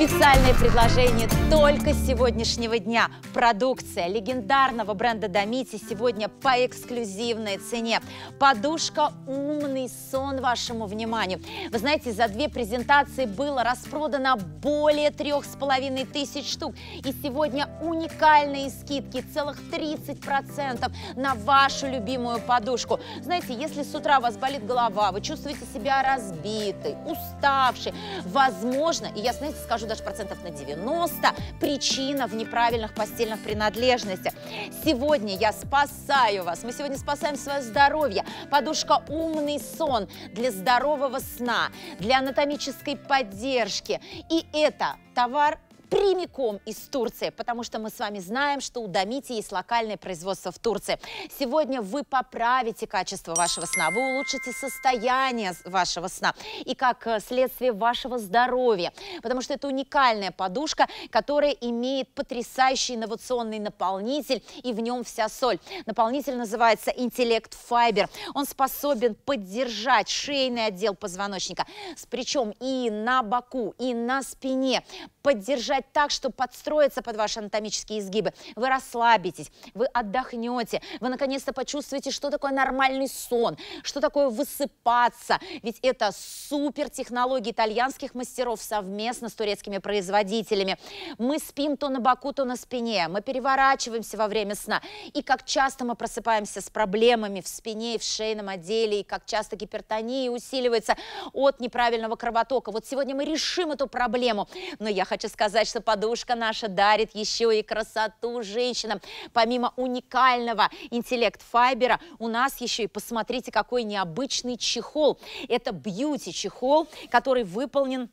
Специальное предложение только сегодняшнего дня. Продукция легендарного бренда Домити сегодня по эксклюзивной цене. Подушка «Умный сон» вашему вниманию. Вы знаете, за две презентации было распродано более трех с половиной тысяч штук. И сегодня уникальные скидки, целых 30% на вашу любимую подушку. Знаете, если с утра у вас болит голова, вы чувствуете себя разбитой, уставшей, возможно, и я, знаете, скажу даже процентов на 90 причина в неправильных постельных принадлежностях. Сегодня я спасаю вас. Мы сегодня спасаем свое здоровье. Подушка «Умный сон» для здорового сна, для анатомической поддержки. И это товар прямиком из Турции, потому что мы с вами знаем, что у Домити есть локальное производство в Турции. Сегодня вы поправите качество вашего сна, вы улучшите состояние вашего сна и как э, следствие вашего здоровья, потому что это уникальная подушка, которая имеет потрясающий инновационный наполнитель и в нем вся соль. Наполнитель называется Интеллект Файбер. Он способен поддержать шейный отдел позвоночника, причем и на боку, и на спине, поддержать подбирать так, чтобы подстроиться под ваши анатомические изгибы. Вы расслабитесь, вы отдохнете, вы наконец-то почувствуете, что такое нормальный сон, что такое высыпаться. Ведь это супер технологии итальянских мастеров совместно с турецкими производителями. Мы спим то на боку, то на спине, мы переворачиваемся во время сна. И как часто мы просыпаемся с проблемами в спине и в шейном отделе, и как часто гипертония усиливается от неправильного кровотока. Вот сегодня мы решим эту проблему. Но я хочу сказать, что подушка наша дарит еще и красоту женщинам. Помимо уникального интеллект-файбера, у нас еще и, посмотрите, какой необычный чехол. Это бьюти-чехол, который выполнен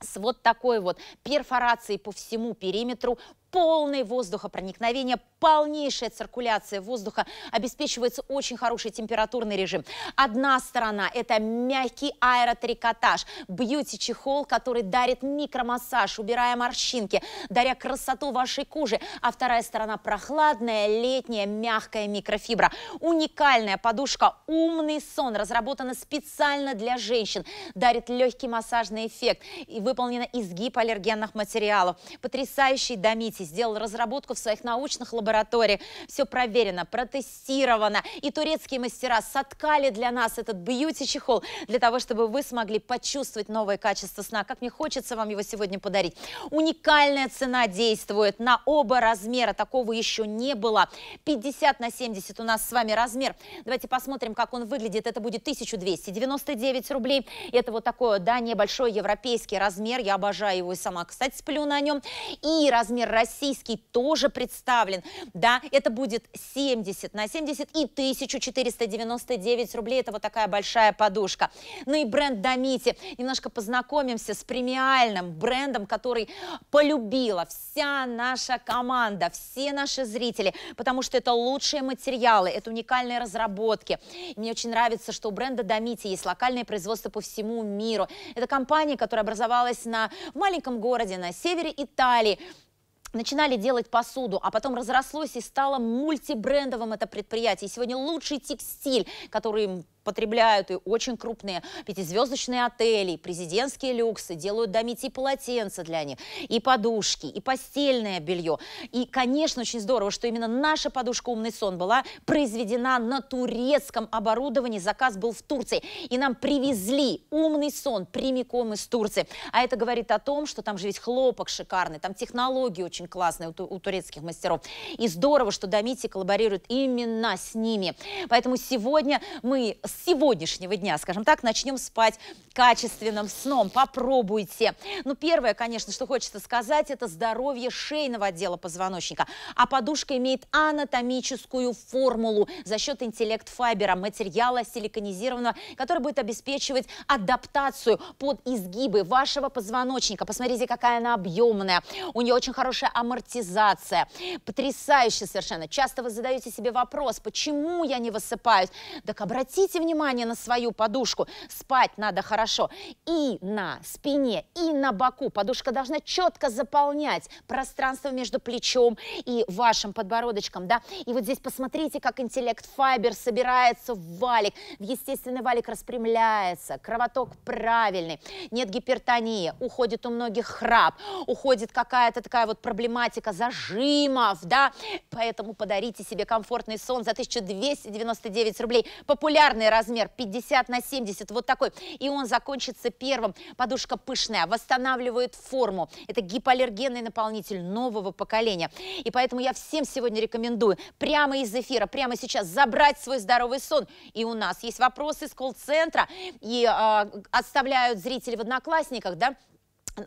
с вот такой вот перфорацией по всему периметру, полное воздухопроникновение, полнейшая циркуляция воздуха, обеспечивается очень хороший температурный режим. Одна сторона – это мягкий аэротрикотаж, бьюти-чехол, который дарит микромассаж, убирая морщинки, даря красоту вашей кожи. А вторая сторона – прохладная, летняя, мягкая микрофибра. Уникальная подушка «Умный сон» разработана специально для женщин, дарит легкий массажный эффект и выполнена из гипоаллергенных материалов. Потрясающий домитель развитии, сделал разработку в своих научных лабораториях. Все проверено, протестировано. И турецкие мастера соткали для нас этот бьюти-чехол, для того, чтобы вы смогли почувствовать новое качество сна. Как мне хочется вам его сегодня подарить. Уникальная цена действует на оба размера. Такого еще не было. 50 на 70 у нас с вами размер. Давайте посмотрим, как он выглядит. Это будет 1299 рублей. Это вот такое, да, небольшой европейский размер. Я обожаю его и сама, кстати, сплю на нем. И размер России российский тоже представлен. Да, это будет 70 на 70 и 1499 рублей. Это вот такая большая подушка. Ну и бренд Домити. Немножко познакомимся с премиальным брендом, который полюбила вся наша команда, все наши зрители, потому что это лучшие материалы, это уникальные разработки. мне очень нравится, что у бренда Домити есть локальное производство по всему миру. Это компания, которая образовалась на в маленьком городе на севере Италии начинали делать посуду, а потом разрослось и стало мультибрендовым это предприятие. И сегодня лучший текстиль, который потребляют и очень крупные пятизвездочные отели, президентские люксы, делают домики и полотенца для них, и подушки, и постельное белье. И, конечно, очень здорово, что именно наша подушка «Умный сон» была произведена на турецком оборудовании, заказ был в Турции. И нам привезли «Умный сон» прямиком из Турции. А это говорит о том, что там же ведь хлопок шикарный, там технологии очень классные у, турецких мастеров. И здорово, что Домити коллаборируют именно с ними. Поэтому сегодня мы сегодняшнего дня, скажем так, начнем спать качественным сном. Попробуйте. Ну, первое, конечно, что хочется сказать, это здоровье шейного отдела позвоночника. А подушка имеет анатомическую формулу за счет интеллект-файбера, материала силиконизированного, который будет обеспечивать адаптацию под изгибы вашего позвоночника. Посмотрите, какая она объемная. У нее очень хорошая амортизация. Потрясающе совершенно. Часто вы задаете себе вопрос, почему я не высыпаюсь? Так обратите внимание на свою подушку. Спать надо хорошо хорошо. И на спине, и на боку подушка должна четко заполнять пространство между плечом и вашим подбородочком, да. И вот здесь посмотрите, как интеллект файбер собирается в валик, в естественный валик распрямляется, кровоток правильный, нет гипертонии, уходит у многих храп, уходит какая-то такая вот проблематика зажимов, да. Поэтому подарите себе комфортный сон за 1299 рублей. Популярный размер 50 на 70, вот такой. И он закончится первым. Подушка пышная, восстанавливает форму. Это гипоаллергенный наполнитель нового поколения. И поэтому я всем сегодня рекомендую прямо из эфира, прямо сейчас забрать свой здоровый сон. И у нас есть вопросы из колл-центра, и э, оставляют зрители в одноклассниках, да,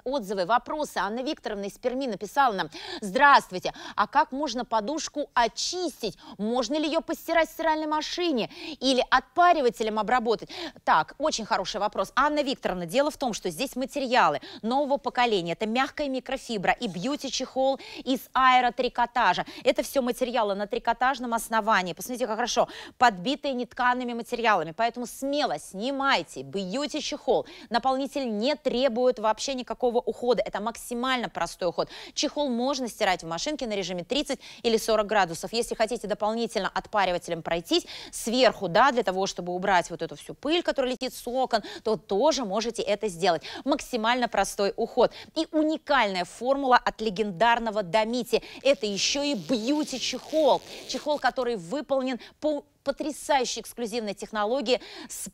отзывы, вопросы. Анна Викторовна из Перми написала нам, здравствуйте, а как можно подушку очистить? Можно ли ее постирать в стиральной машине или отпаривателем обработать? Так, очень хороший вопрос. Анна Викторовна, дело в том, что здесь материалы нового поколения. Это мягкая микрофибра и бьюти-чехол из аэротрикотажа. Это все материалы на трикотажном основании. Посмотрите, как хорошо, подбитые нетканными материалами. Поэтому смело снимайте бьюти-чехол. Наполнитель не требует вообще никакого никакого ухода. Это максимально простой уход. Чехол можно стирать в машинке на режиме 30 или 40 градусов. Если хотите дополнительно отпаривателем пройтись сверху, да, для того, чтобы убрать вот эту всю пыль, которая летит с окон, то тоже можете это сделать. Максимально простой уход. И уникальная формула от легендарного Домити. Это еще и бьюти-чехол. Чехол, который выполнен по потрясающей эксклюзивной технологии.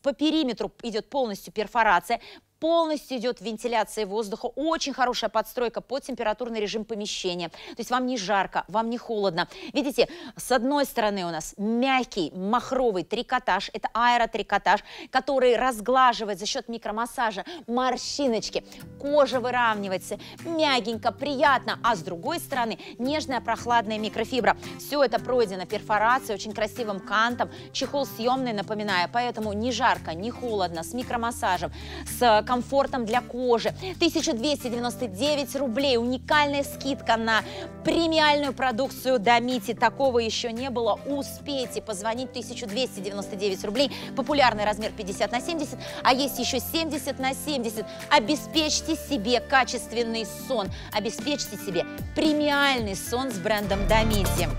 по периметру идет полностью перфорация полностью идет вентиляция воздуха, очень хорошая подстройка под температурный режим помещения. То есть вам не жарко, вам не холодно. Видите, с одной стороны у нас мягкий махровый трикотаж, это аэротрикотаж, который разглаживает за счет микромассажа морщиночки, кожа выравнивается, мягенько, приятно, а с другой стороны нежная прохладная микрофибра. Все это пройдено перфорацией, очень красивым кантом, чехол съемный, напоминаю, поэтому не жарко, не холодно, с микромассажем, с комфортом для кожи. 1299 рублей. Уникальная скидка на премиальную продукцию Домити. Такого еще не было. Успейте позвонить 1299 рублей. Популярный размер 50 на 70, а есть еще 70 на 70. Обеспечьте себе качественный сон. Обеспечьте себе премиальный сон с брендом Домити.